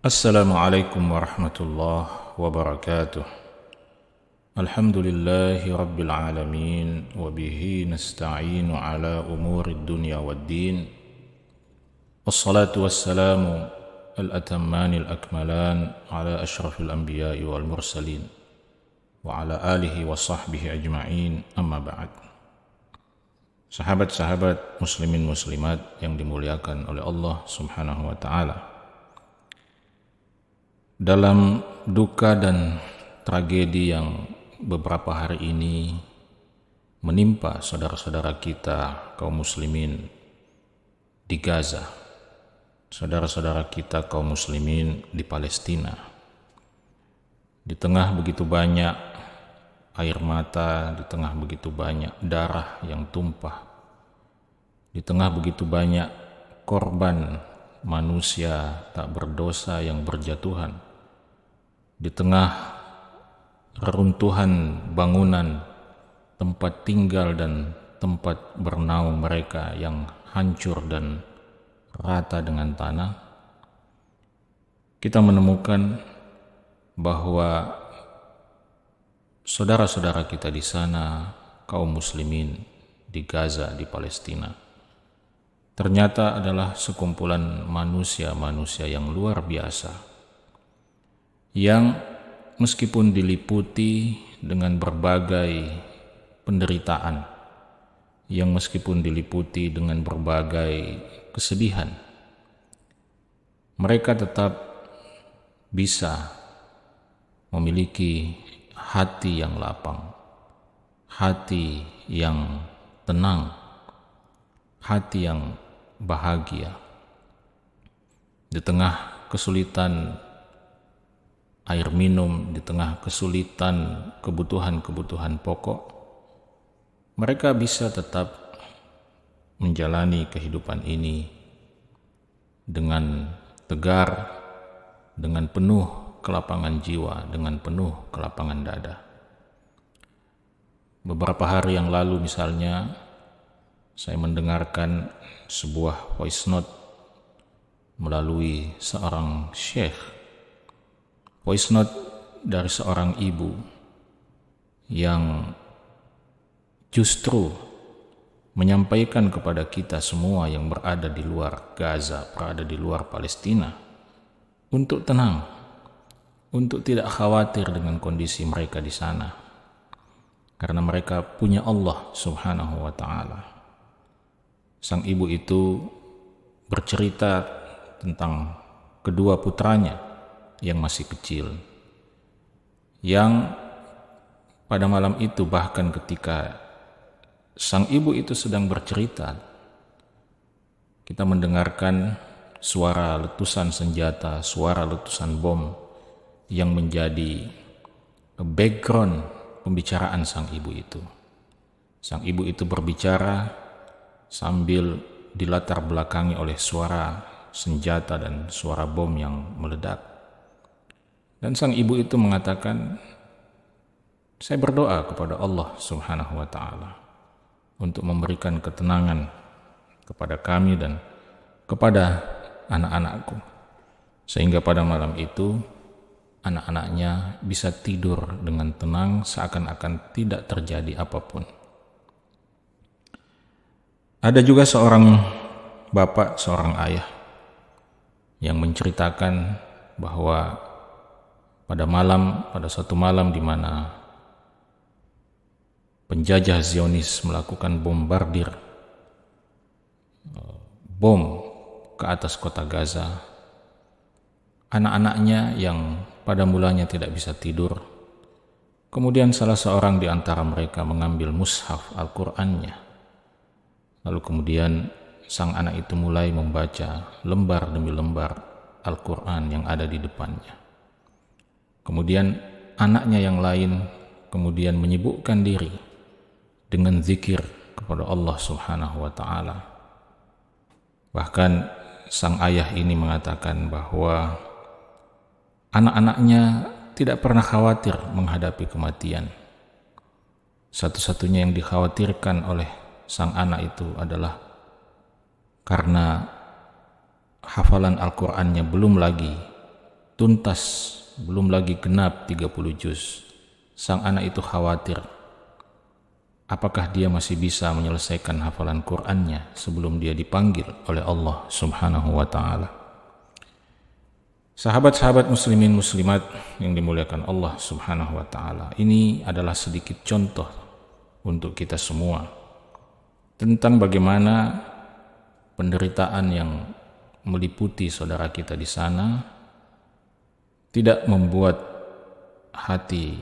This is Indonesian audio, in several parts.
السلام عليكم ورحمة الله وبركاته الحمد لله رب العالمين وبه نستعين على أمور الدنيا والدين والصلاة والسلام الأتمان الأكملان على أشرف الأنبياء والمرسلين وعلى آله وصحبه أجمعين أما بعد Sahabat-sahabat muslimin muslimat yang dimuliakan oleh Allah Subhanahu wa taala. dalam duka dan tragedi yang beberapa hari ini menimpa saudara-saudara kita kaum muslimin di Gaza, saudara-saudara kita kaum muslimin di Palestina. Di tengah begitu banyak air mata, di tengah begitu banyak darah yang tumpah, di tengah begitu banyak korban manusia tak berdosa yang berjatuhan di tengah reruntuhan bangunan tempat tinggal dan tempat bernaung mereka yang hancur dan rata dengan tanah, kita menemukan bahwa saudara-saudara kita di sana, kaum muslimin di Gaza, di Palestina, ternyata adalah sekumpulan manusia-manusia yang luar biasa yang meskipun diliputi dengan berbagai penderitaan, yang meskipun diliputi dengan berbagai kesedihan, mereka tetap bisa memiliki hati yang lapang, hati yang tenang, hati yang bahagia di tengah kesulitan air minum di tengah kesulitan kebutuhan-kebutuhan pokok, mereka bisa tetap menjalani kehidupan ini dengan tegar, dengan penuh kelapangan jiwa, dengan penuh kelapangan dada. Beberapa hari yang lalu misalnya, saya mendengarkan sebuah voice note melalui seorang syekh Voice note dari seorang ibu yang justru menyampaikan kepada kita semua yang berada di luar Gaza, berada di luar Palestina, untuk tenang, untuk tidak khawatir dengan kondisi mereka di sana, karena mereka punya Allah Subhanahu wa Ta'ala. Sang ibu itu bercerita tentang kedua putranya yang masih kecil, yang pada malam itu bahkan ketika sang ibu itu sedang bercerita, kita mendengarkan suara letusan senjata, suara letusan bom yang menjadi background pembicaraan sang ibu itu. Sang ibu itu berbicara sambil dilatar belakangi oleh suara senjata dan suara bom yang meledak. Dan sang ibu itu mengatakan, saya berdoa kepada Allah Subhanahu wa taala untuk memberikan ketenangan kepada kami dan kepada anak-anakku sehingga pada malam itu anak-anaknya bisa tidur dengan tenang seakan-akan tidak terjadi apapun. Ada juga seorang bapak, seorang ayah yang menceritakan bahwa pada malam pada satu malam di mana penjajah Zionis melakukan bombardir bom ke atas kota Gaza anak-anaknya yang pada mulanya tidak bisa tidur kemudian salah seorang di antara mereka mengambil mushaf Al-Qur'annya lalu kemudian sang anak itu mulai membaca lembar demi lembar Al-Qur'an yang ada di depannya kemudian anaknya yang lain, kemudian menyibukkan diri dengan zikir kepada Allah Subhanahu wa taala. Bahkan sang ayah ini mengatakan bahwa anak-anaknya tidak pernah khawatir menghadapi kematian. Satu-satunya yang dikhawatirkan oleh sang anak itu adalah karena hafalan Al-Qur'annya belum lagi tuntas belum lagi genap 30 juz. Sang anak itu khawatir. Apakah dia masih bisa menyelesaikan hafalan Qur'annya sebelum dia dipanggil oleh Allah Subhanahu wa taala? Sahabat-sahabat muslimin muslimat yang dimuliakan Allah Subhanahu wa taala. Ini adalah sedikit contoh untuk kita semua tentang bagaimana penderitaan yang meliputi saudara kita di sana tidak membuat hati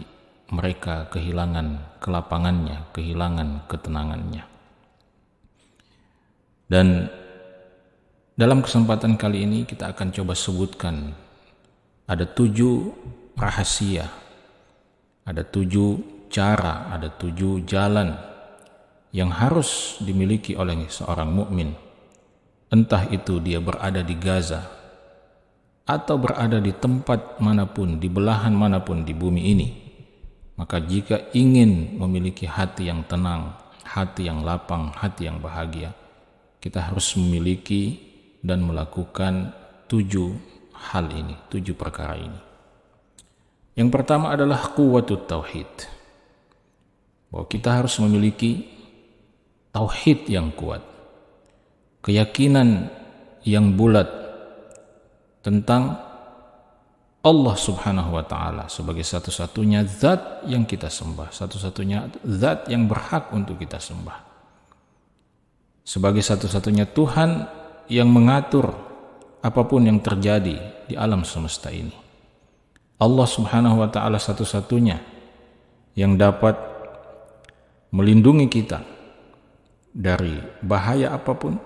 mereka kehilangan kelapangannya, kehilangan ketenangannya. Dan dalam kesempatan kali ini kita akan coba sebutkan ada tujuh rahasia, ada tujuh cara, ada tujuh jalan yang harus dimiliki oleh seorang mukmin. Entah itu dia berada di Gaza, atau berada di tempat manapun, di belahan manapun di bumi ini. Maka jika ingin memiliki hati yang tenang, hati yang lapang, hati yang bahagia, kita harus memiliki dan melakukan tujuh hal ini, tujuh perkara ini. Yang pertama adalah kuwatut tauhid. Bahwa kita harus memiliki tauhid yang kuat, keyakinan yang bulat tentang Allah Subhanahu wa taala sebagai satu-satunya zat yang kita sembah, satu-satunya zat yang berhak untuk kita sembah. Sebagai satu-satunya Tuhan yang mengatur apapun yang terjadi di alam semesta ini. Allah Subhanahu wa taala satu-satunya yang dapat melindungi kita dari bahaya apapun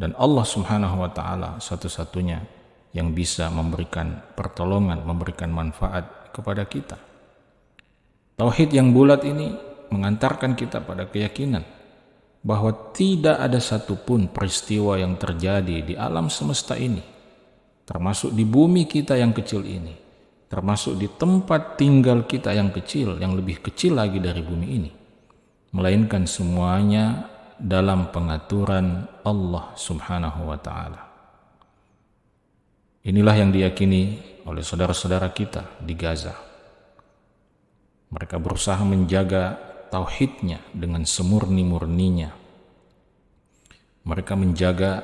dan Allah Subhanahu wa taala satu-satunya yang bisa memberikan pertolongan, memberikan manfaat kepada kita. Tauhid yang bulat ini mengantarkan kita pada keyakinan bahwa tidak ada satupun peristiwa yang terjadi di alam semesta ini, termasuk di bumi kita yang kecil ini, termasuk di tempat tinggal kita yang kecil, yang lebih kecil lagi dari bumi ini, melainkan semuanya dalam pengaturan Allah Subhanahu wa Ta'ala. Inilah yang diyakini oleh saudara-saudara kita di Gaza. Mereka berusaha menjaga tauhidnya dengan semurni-murninya. Mereka menjaga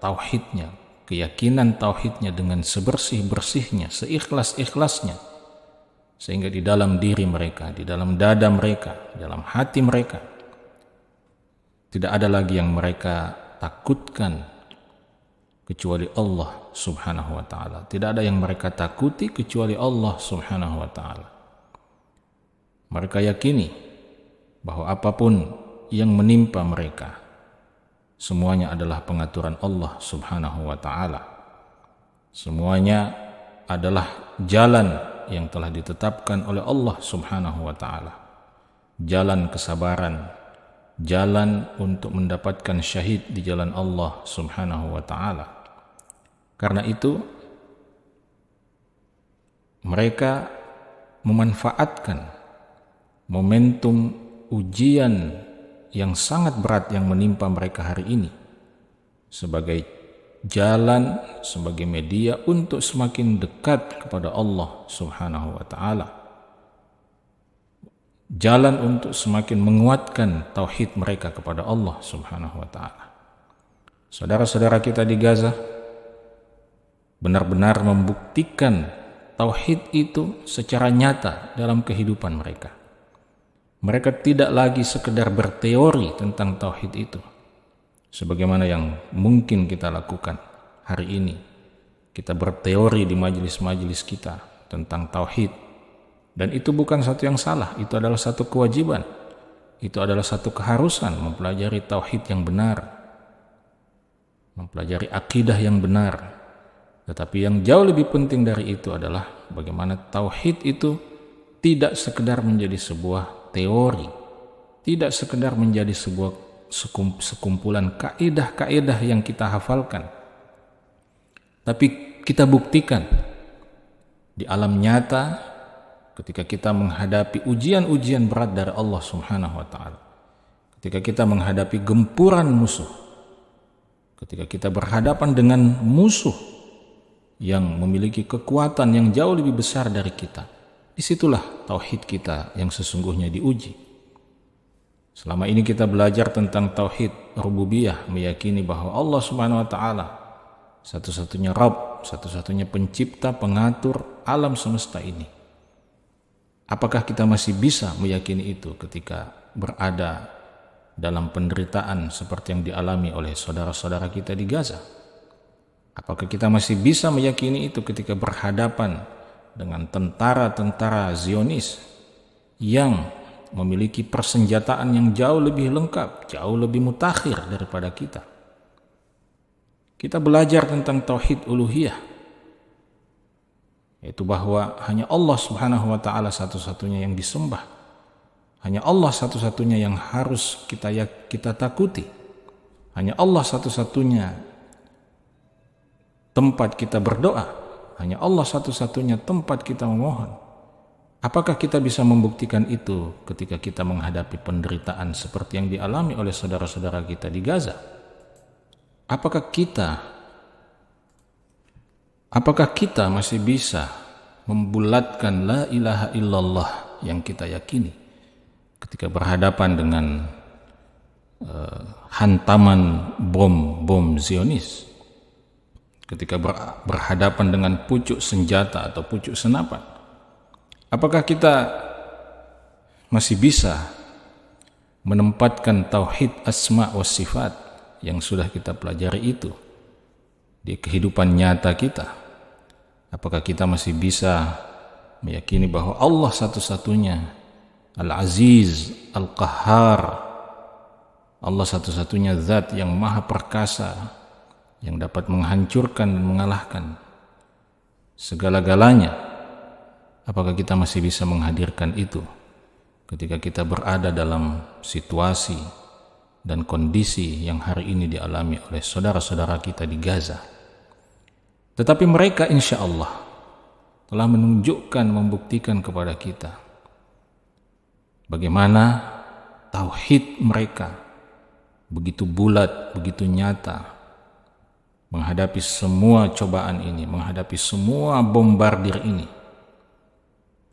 tauhidnya, keyakinan tauhidnya dengan sebersih-bersihnya, seikhlas-ikhlasnya. Sehingga di dalam diri mereka, di dalam dada mereka, di dalam hati mereka, tidak ada lagi yang mereka takutkan kecuali Allah subhanahu wa ta'ala. Tidak ada yang mereka takuti kecuali Allah subhanahu wa ta'ala. Mereka yakini bahwa apapun yang menimpa mereka, semuanya adalah pengaturan Allah subhanahu wa ta'ala. Semuanya adalah jalan yang telah ditetapkan oleh Allah subhanahu wa ta'ala. Jalan kesabaran, jalan untuk mendapatkan syahid di jalan Allah subhanahu wa ta'ala karena itu, mereka memanfaatkan momentum ujian yang sangat berat yang menimpa mereka hari ini sebagai jalan, sebagai media untuk semakin dekat kepada Allah Subhanahu wa Ta'ala. Jalan untuk semakin menguatkan tauhid mereka kepada Allah Subhanahu wa Ta'ala. Saudara-saudara kita di Gaza, benar-benar membuktikan tauhid itu secara nyata dalam kehidupan mereka. Mereka tidak lagi sekedar berteori tentang tauhid itu, sebagaimana yang mungkin kita lakukan hari ini. Kita berteori di majelis-majelis kita tentang tauhid, dan itu bukan satu yang salah. Itu adalah satu kewajiban, itu adalah satu keharusan mempelajari tauhid yang benar, mempelajari akidah yang benar, tetapi yang jauh lebih penting dari itu adalah bagaimana tauhid itu tidak sekedar menjadi sebuah teori, tidak sekedar menjadi sebuah sekumpulan kaidah-kaidah yang kita hafalkan. Tapi kita buktikan di alam nyata ketika kita menghadapi ujian-ujian berat dari Allah Subhanahu wa taala. Ketika kita menghadapi gempuran musuh. Ketika kita berhadapan dengan musuh yang memiliki kekuatan yang jauh lebih besar dari kita. Disitulah tauhid kita yang sesungguhnya diuji. Selama ini kita belajar tentang tauhid rububiyah, meyakini bahwa Allah Subhanahu wa taala satu-satunya Rabb, satu-satunya pencipta, pengatur alam semesta ini. Apakah kita masih bisa meyakini itu ketika berada dalam penderitaan seperti yang dialami oleh saudara-saudara kita di Gaza? Apakah kita masih bisa meyakini itu ketika berhadapan dengan tentara-tentara Zionis yang memiliki persenjataan yang jauh lebih lengkap, jauh lebih mutakhir daripada kita? Kita belajar tentang tauhid uluhiyah yaitu bahwa hanya Allah Subhanahu wa taala satu-satunya yang disembah. Hanya Allah satu-satunya yang harus kita ya-, kita takuti. Hanya Allah satu-satunya tempat kita berdoa. Hanya Allah satu-satunya tempat kita memohon. Apakah kita bisa membuktikan itu ketika kita menghadapi penderitaan seperti yang dialami oleh saudara-saudara kita di Gaza? Apakah kita apakah kita masih bisa membulatkan la ilaha illallah yang kita yakini ketika berhadapan dengan uh, hantaman bom-bom Zionis? ketika berhadapan dengan pucuk senjata atau pucuk senapan? Apakah kita masih bisa menempatkan tauhid asma wa sifat yang sudah kita pelajari itu di kehidupan nyata kita? Apakah kita masih bisa meyakini bahwa Allah satu-satunya Al-Aziz, al qahar Allah satu-satunya zat yang maha perkasa, yang dapat menghancurkan dan mengalahkan segala-galanya. Apakah kita masih bisa menghadirkan itu ketika kita berada dalam situasi dan kondisi yang hari ini dialami oleh saudara-saudara kita di Gaza? Tetapi mereka insya Allah telah menunjukkan, membuktikan kepada kita bagaimana tauhid mereka begitu bulat, begitu nyata, menghadapi semua cobaan ini, menghadapi semua bombardir ini.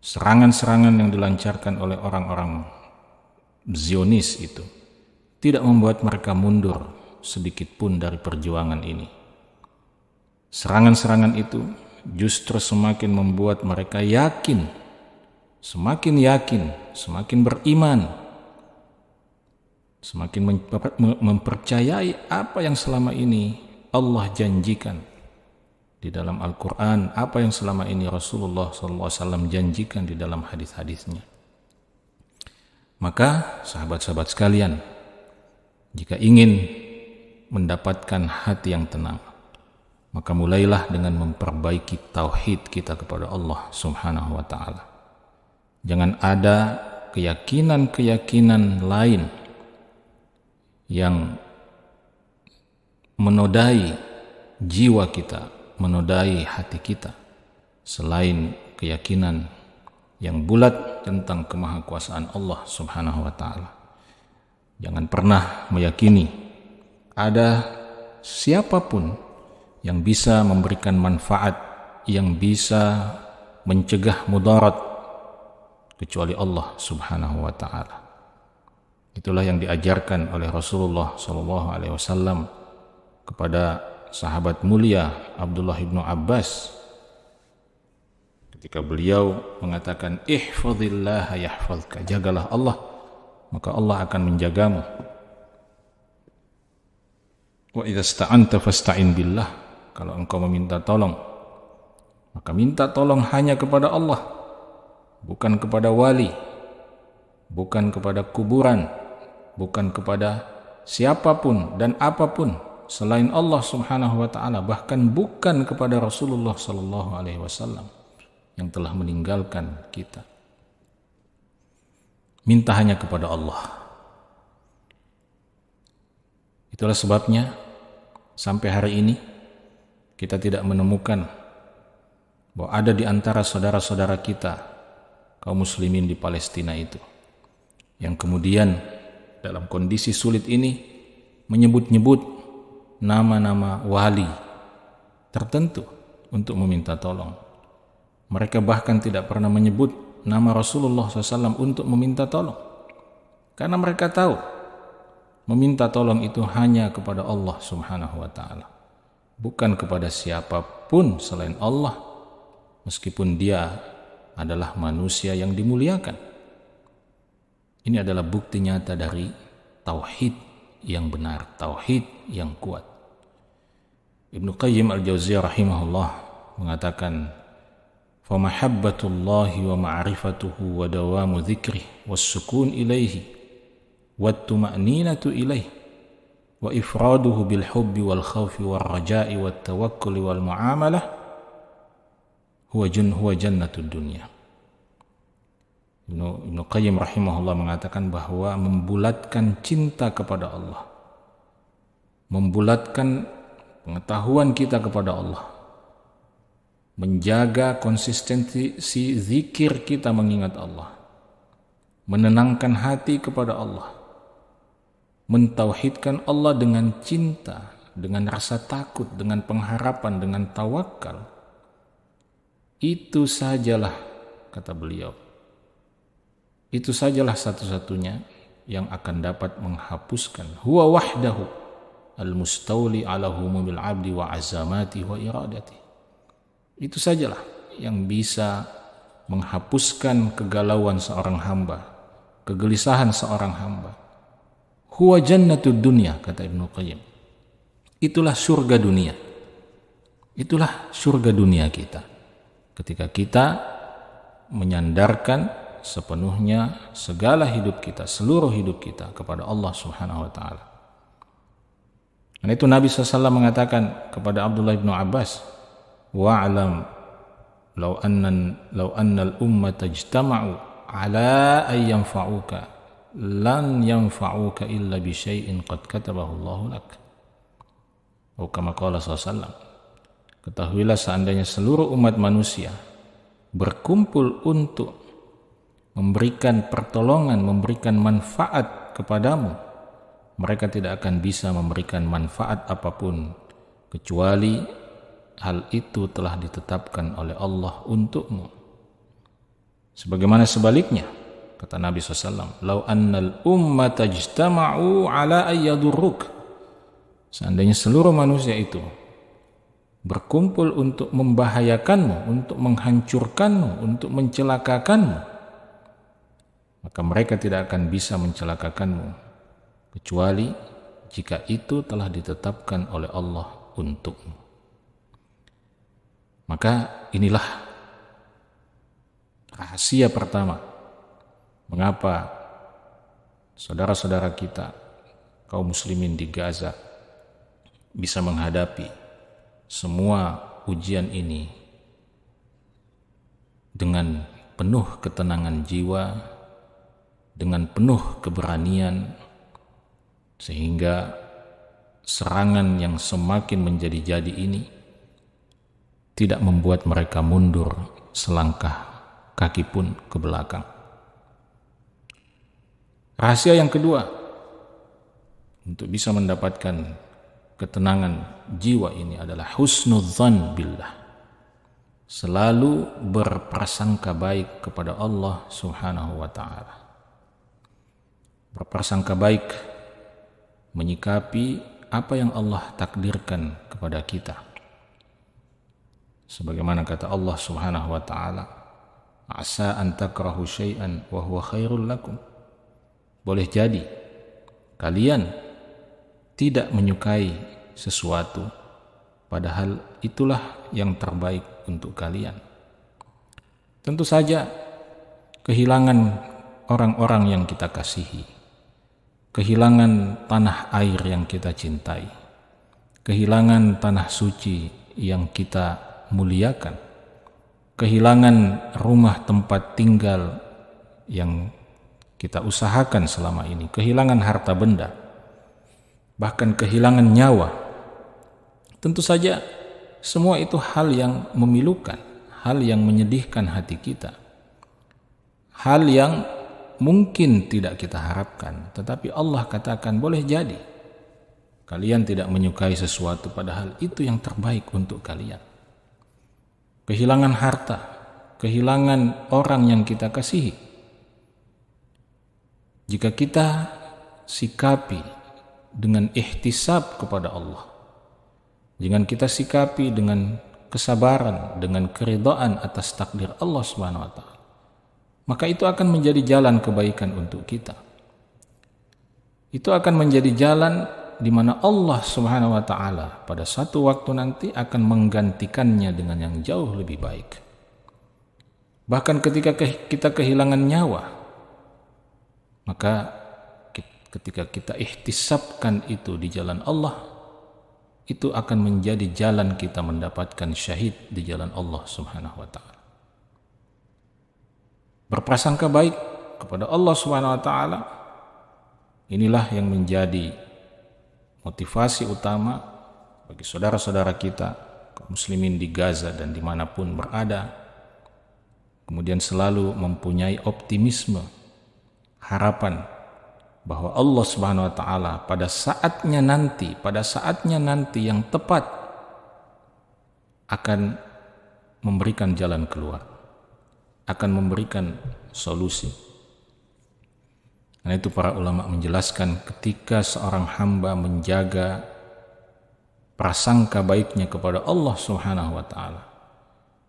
Serangan-serangan yang dilancarkan oleh orang-orang Zionis itu tidak membuat mereka mundur sedikit pun dari perjuangan ini. Serangan-serangan itu justru semakin membuat mereka yakin, semakin yakin, semakin beriman, semakin mempercayai apa yang selama ini Allah janjikan di dalam Al-Quran, apa yang selama ini Rasulullah SAW janjikan di dalam hadis-hadisnya. Maka sahabat-sahabat sekalian, jika ingin mendapatkan hati yang tenang, maka mulailah dengan memperbaiki tauhid kita kepada Allah Subhanahu wa taala. Jangan ada keyakinan-keyakinan lain yang menodai jiwa kita, menodai hati kita. Selain keyakinan yang bulat tentang kemahakuasaan Allah Subhanahu wa taala. Jangan pernah meyakini ada siapapun yang bisa memberikan manfaat, yang bisa mencegah mudarat kecuali Allah Subhanahu wa taala. Itulah yang diajarkan oleh Rasulullah sallallahu alaihi wasallam kepada sahabat mulia Abdullah ibnu Abbas ketika beliau mengatakan ihfazillah yahfazka jagalah Allah maka Allah akan menjagamu wa idza sta'anta fasta'in billah kalau engkau meminta tolong maka minta tolong hanya kepada Allah bukan kepada wali bukan kepada kuburan bukan kepada siapapun dan apapun selain Allah Subhanahu wa taala bahkan bukan kepada Rasulullah sallallahu alaihi wasallam yang telah meninggalkan kita. Minta hanya kepada Allah. Itulah sebabnya sampai hari ini kita tidak menemukan bahwa ada di antara saudara-saudara kita kaum muslimin di Palestina itu yang kemudian dalam kondisi sulit ini menyebut-nyebut nama-nama wali tertentu untuk meminta tolong. Mereka bahkan tidak pernah menyebut nama Rasulullah SAW untuk meminta tolong. Karena mereka tahu meminta tolong itu hanya kepada Allah Subhanahu wa taala. Bukan kepada siapapun selain Allah meskipun dia adalah manusia yang dimuliakan. Ini adalah bukti nyata dari tauhid yang benar, tauhid yang kuat. Ibnu Qayyim Al-Jauziyah rahimahullah mengatakan فَمَحَبَّةُ wa ma'rifatuhu wa dawamu dhikrih was-sukun ilaihi wa tumaninatu ilaihi wa ifraduhu bil hubbi wal khawfi wal raja'i wat tawakkuli wal mu'amalah huwa jun huwa jannatud dunya Ibnu Qayyim rahimahullah mengatakan bahwa membulatkan cinta kepada Allah membulatkan pengetahuan kita kepada Allah, menjaga konsistensi zikir kita mengingat Allah, menenangkan hati kepada Allah, mentauhidkan Allah dengan cinta, dengan rasa takut, dengan pengharapan, dengan tawakal. Itu sajalah, kata beliau. Itu sajalah satu-satunya yang akan dapat menghapuskan. Huwa wahdahu al-mustawli ala humumil abdi wa azamati wa iradati. Itu sajalah yang bisa menghapuskan kegalauan seorang hamba, kegelisahan seorang hamba. Huwa jannatu dunia, kata Ibnu Qayyim. Itulah surga dunia. Itulah surga dunia kita. Ketika kita menyandarkan sepenuhnya segala hidup kita, seluruh hidup kita kepada Allah Subhanahu wa taala. Dan itu Nabi SAW mengatakan kepada Abdullah bin Abbas, Wa'alam, law lau law annal al-ummata ijtama'u ala an yanfa'uka lan yanfa'uka illa bi syai'in qad katabahu Allah lak." Atau oh, kama qala Ketahuilah seandainya seluruh umat manusia berkumpul untuk memberikan pertolongan, memberikan manfaat kepadamu, mereka tidak akan bisa memberikan manfaat apapun kecuali hal itu telah ditetapkan oleh Allah untukmu. Sebagaimana sebaliknya, kata Nabi SAW, Lau annal ummata ala ayyadurruk. Seandainya seluruh manusia itu berkumpul untuk membahayakanmu, untuk menghancurkanmu, untuk mencelakakanmu, maka mereka tidak akan bisa mencelakakanmu kecuali jika itu telah ditetapkan oleh Allah untukmu. Maka inilah rahasia pertama mengapa saudara-saudara kita kaum muslimin di Gaza bisa menghadapi semua ujian ini dengan penuh ketenangan jiwa, dengan penuh keberanian, sehingga serangan yang semakin menjadi-jadi ini tidak membuat mereka mundur selangkah kaki pun ke belakang. Rahasia yang kedua untuk bisa mendapatkan ketenangan jiwa ini adalah husnudzan billah. Selalu berprasangka baik kepada Allah Subhanahu wa taala. Berprasangka baik menyikapi apa yang Allah takdirkan kepada kita. Sebagaimana kata Allah Subhanahu wa taala, "Asa an takrahu syai'an wa huwa khairul lakum." Boleh jadi kalian tidak menyukai sesuatu padahal itulah yang terbaik untuk kalian. Tentu saja kehilangan orang-orang yang kita kasihi kehilangan tanah air yang kita cintai, kehilangan tanah suci yang kita muliakan, kehilangan rumah tempat tinggal yang kita usahakan selama ini, kehilangan harta benda, bahkan kehilangan nyawa. Tentu saja, semua itu hal yang memilukan, hal yang menyedihkan hati kita, hal yang mungkin tidak kita harapkan, tetapi Allah katakan boleh jadi kalian tidak menyukai sesuatu padahal itu yang terbaik untuk kalian. Kehilangan harta, kehilangan orang yang kita kasihi. Jika kita sikapi dengan ihtisab kepada Allah, dengan kita sikapi dengan kesabaran, dengan keridhaan atas takdir Allah Subhanahu wa taala, maka itu akan menjadi jalan kebaikan untuk kita. Itu akan menjadi jalan di mana Allah Subhanahu wa taala pada satu waktu nanti akan menggantikannya dengan yang jauh lebih baik. Bahkan ketika kita kehilangan nyawa, maka ketika kita ihtisabkan itu di jalan Allah, itu akan menjadi jalan kita mendapatkan syahid di jalan Allah Subhanahu wa taala berprasangka baik kepada Allah Subhanahu wa taala inilah yang menjadi motivasi utama bagi saudara-saudara kita kaum muslimin di Gaza dan dimanapun berada kemudian selalu mempunyai optimisme harapan bahwa Allah Subhanahu wa taala pada saatnya nanti pada saatnya nanti yang tepat akan memberikan jalan keluar akan memberikan solusi. Karena itu para ulama menjelaskan ketika seorang hamba menjaga prasangka baiknya kepada Allah Subhanahu wa taala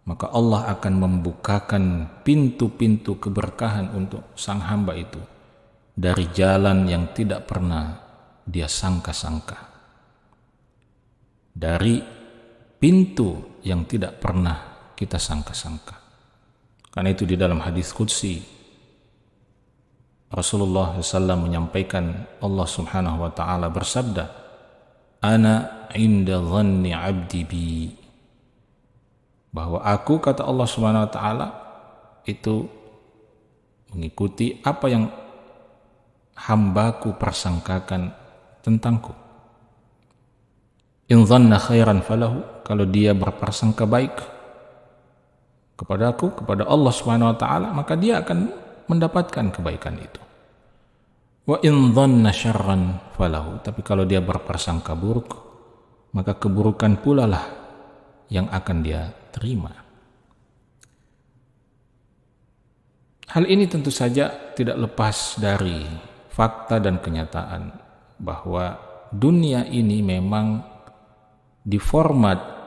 maka Allah akan membukakan pintu-pintu keberkahan untuk sang hamba itu dari jalan yang tidak pernah dia sangka-sangka dari pintu yang tidak pernah kita sangka-sangka karena itu di dalam hadis Qudsi Rasulullah SAW menyampaikan Allah Subhanahu wa taala bersabda, "Ana inda dhanni 'abdi bi." Bahwa aku kata Allah Subhanahu wa taala itu mengikuti apa yang hambaku persangkakan tentangku. In dhanna khairan falahu, kalau dia berprasangka baik, kepada aku kepada Allah Subhanahu wa taala, maka dia akan mendapatkan kebaikan itu. Wa in dhanna syarran falahu. Tapi kalau dia berprasangka buruk, maka keburukan pula lah yang akan dia terima. Hal ini tentu saja tidak lepas dari fakta dan kenyataan bahwa dunia ini memang diformat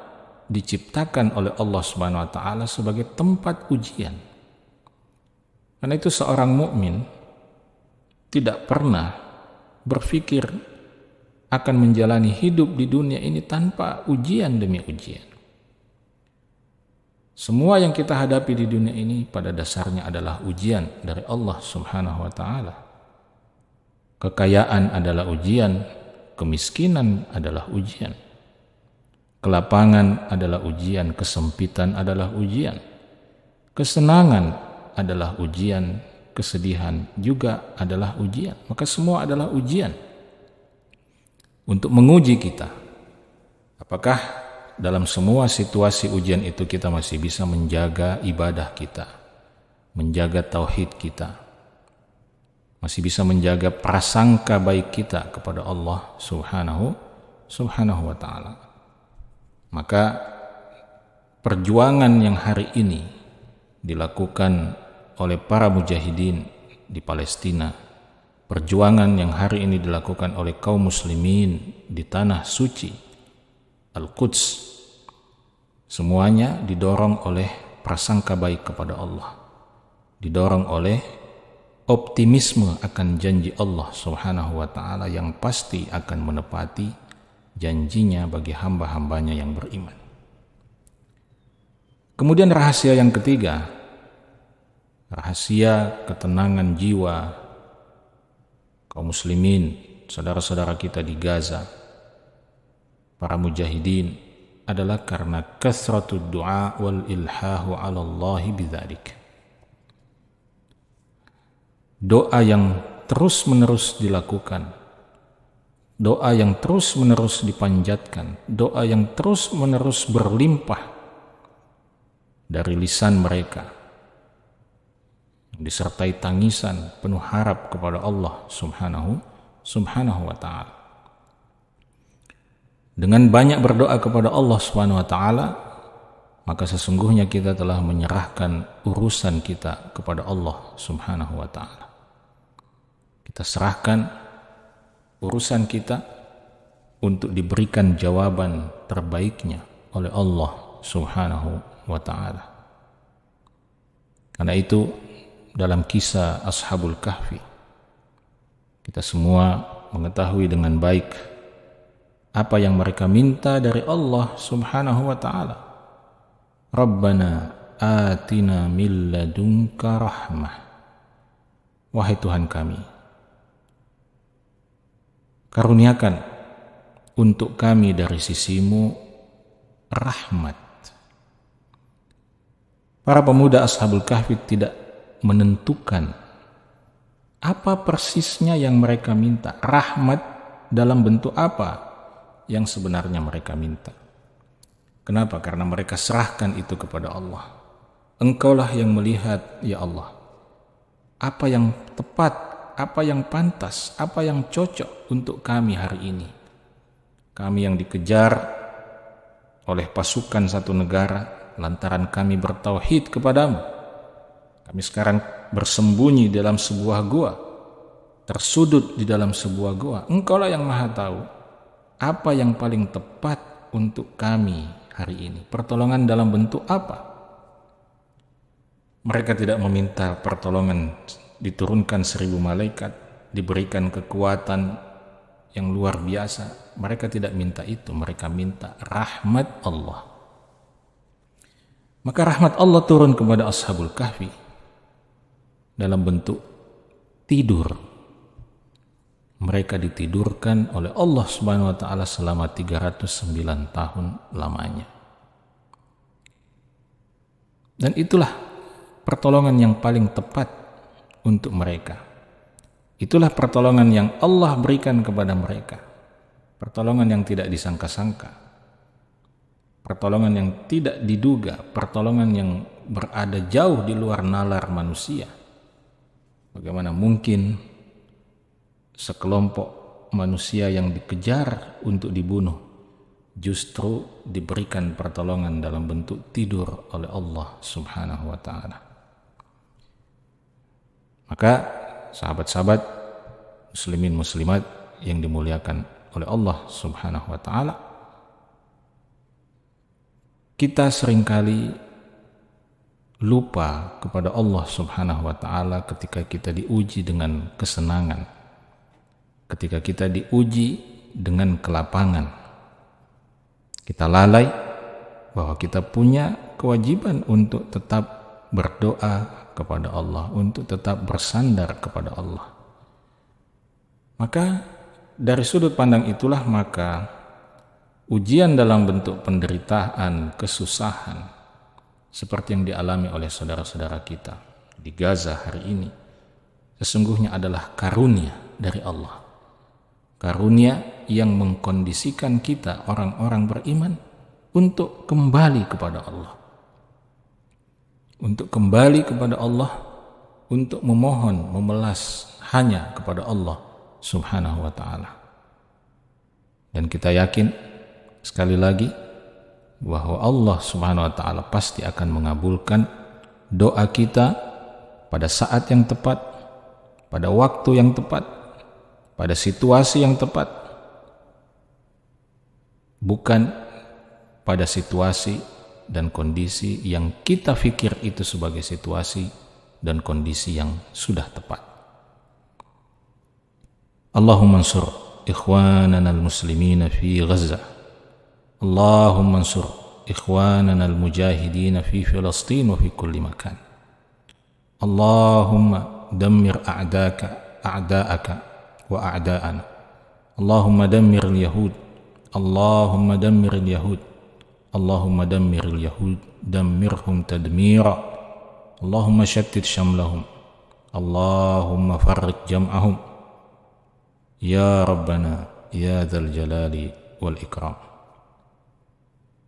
diciptakan oleh Allah Subhanahu wa taala sebagai tempat ujian. Karena itu seorang mukmin tidak pernah berpikir akan menjalani hidup di dunia ini tanpa ujian demi ujian. Semua yang kita hadapi di dunia ini pada dasarnya adalah ujian dari Allah Subhanahu wa taala. Kekayaan adalah ujian, kemiskinan adalah ujian. Kelapangan adalah ujian, kesempitan adalah ujian. Kesenangan adalah ujian, kesedihan juga adalah ujian. Maka semua adalah ujian untuk menguji kita. Apakah dalam semua situasi ujian itu kita masih bisa menjaga ibadah kita, menjaga tauhid kita, masih bisa menjaga prasangka baik kita kepada Allah Subhanahu Subhanahu wa taala. Maka perjuangan yang hari ini dilakukan oleh para mujahidin di Palestina, perjuangan yang hari ini dilakukan oleh kaum muslimin di tanah suci Al-Quds, semuanya didorong oleh prasangka baik kepada Allah, didorong oleh optimisme akan janji Allah Swt yang pasti akan menepati janjinya bagi hamba-hambanya yang beriman. Kemudian rahasia yang ketiga, rahasia ketenangan jiwa kaum muslimin, saudara-saudara kita di Gaza, para mujahidin adalah karena kasratu doa wal ilhahu ala Allahi Doa yang terus-menerus dilakukan doa yang terus-menerus dipanjatkan, doa yang terus-menerus berlimpah dari lisan mereka, disertai tangisan penuh harap kepada Allah Subhanahu Subhanahu wa taala. Dengan banyak berdoa kepada Allah Subhanahu wa taala, maka sesungguhnya kita telah menyerahkan urusan kita kepada Allah Subhanahu wa taala. Kita serahkan urusan kita untuk diberikan jawaban terbaiknya oleh Allah Subhanahu wa taala. Karena itu dalam kisah Ashabul Kahfi kita semua mengetahui dengan baik apa yang mereka minta dari Allah Subhanahu wa taala. Rabbana atina min rahmah. Wahai Tuhan kami, karuniakan untuk kami dari sisimu rahmat. Para pemuda Ashabul Kahfi tidak menentukan apa persisnya yang mereka minta, rahmat dalam bentuk apa yang sebenarnya mereka minta. Kenapa? Karena mereka serahkan itu kepada Allah. Engkaulah yang melihat, ya Allah, apa yang tepat apa yang pantas, apa yang cocok untuk kami hari ini. Kami yang dikejar oleh pasukan satu negara lantaran kami bertauhid kepadamu. Kami sekarang bersembunyi dalam sebuah gua, tersudut di dalam sebuah gua. Engkaulah yang maha tahu apa yang paling tepat untuk kami hari ini. Pertolongan dalam bentuk apa? Mereka tidak meminta pertolongan diturunkan seribu malaikat, diberikan kekuatan yang luar biasa. Mereka tidak minta itu, mereka minta rahmat Allah. Maka rahmat Allah turun kepada Ashabul Kahfi dalam bentuk tidur mereka ditidurkan oleh Allah Subhanahu wa taala selama 309 tahun lamanya. Dan itulah pertolongan yang paling tepat untuk mereka. Itulah pertolongan yang Allah berikan kepada mereka. Pertolongan yang tidak disangka-sangka. Pertolongan yang tidak diduga, pertolongan yang berada jauh di luar nalar manusia. Bagaimana mungkin sekelompok manusia yang dikejar untuk dibunuh justru diberikan pertolongan dalam bentuk tidur oleh Allah Subhanahu wa taala. Maka sahabat-sahabat muslimin muslimat yang dimuliakan oleh Allah Subhanahu wa taala kita seringkali lupa kepada Allah Subhanahu wa taala ketika kita diuji dengan kesenangan ketika kita diuji dengan kelapangan kita lalai bahwa kita punya kewajiban untuk tetap berdoa kepada Allah, untuk tetap bersandar kepada Allah. Maka dari sudut pandang itulah maka ujian dalam bentuk penderitaan, kesusahan seperti yang dialami oleh saudara-saudara kita di Gaza hari ini sesungguhnya adalah karunia dari Allah. Karunia yang mengkondisikan kita orang-orang beriman untuk kembali kepada Allah untuk kembali kepada Allah untuk memohon memelas hanya kepada Allah Subhanahu wa taala. Dan kita yakin sekali lagi bahwa Allah Subhanahu wa taala pasti akan mengabulkan doa kita pada saat yang tepat, pada waktu yang tepat, pada situasi yang tepat. Bukan pada situasi dan kondisi yang kita pikir itu sebagai situasi dan kondisi yang sudah tepat. Allahumma ansur ikhwanana al-muslimina fi Gaza. Allahumma ansur ikhwanana al-mujahidina fi Filastin wa fi kulli makan. Allahumma dammir a'daka a'da'aka wa a'da'ana. Allahumma dammir al-yahud. Allahumma dammir al-yahud. اللهم دمر اليهود دمرهم تدميرا اللهم شتت شملهم اللهم فرق جمعهم يا ربنا يا ذا الجلال والإكرام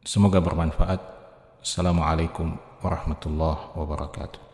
Semoga bermanfaat. Assalamualaikum warahmatullahi wabarakatuh.